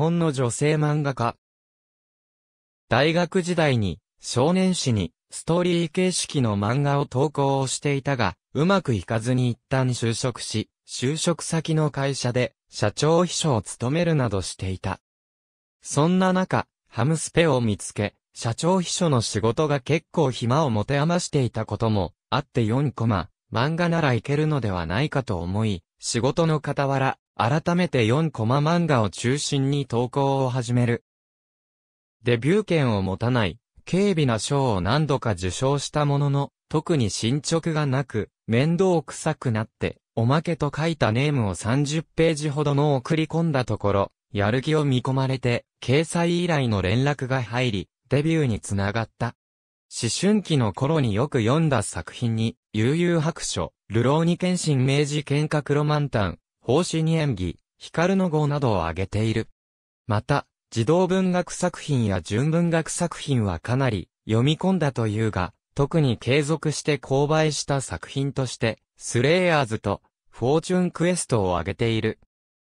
本の女性漫画家。大学時代に、少年誌に、ストーリー形式の漫画を投稿をしていたが、うまくいかずに一旦就職し、就職先の会社で、社長秘書を務めるなどしていた。そんな中、ハムスペを見つけ、社長秘書の仕事が結構暇を持て余していたことも、あって4コマ、漫画ならいけるのではないかと思い、仕事の傍ら、改めて4コマ漫画を中心に投稿を始める。デビュー権を持たない、軽微な賞を何度か受賞したものの、特に進捗がなく、面倒くさくなって、おまけと書いたネームを30ページほどの送り込んだところ、やる気を見込まれて、掲載以来の連絡が入り、デビューにつながった。思春期の頃によく読んだ作品に、悠々白書、流浪に剣心明治喧嘩クロマンタン、奉仕に演技、光の号などを挙げている。また、児童文学作品や純文学作品はかなり読み込んだというが、特に継続して購買した作品として、スレイヤーズとフォーチュンクエストを挙げている。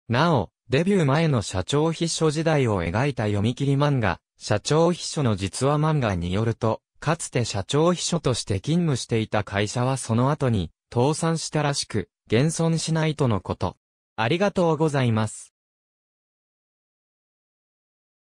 なお、デビュー前の社長秘書時代を描いた読み切り漫画、社長秘書の実話漫画によると、かつて社長秘書として勤務していた会社はその後に倒産したらしく、減損しないとのこと。ありがとうございます。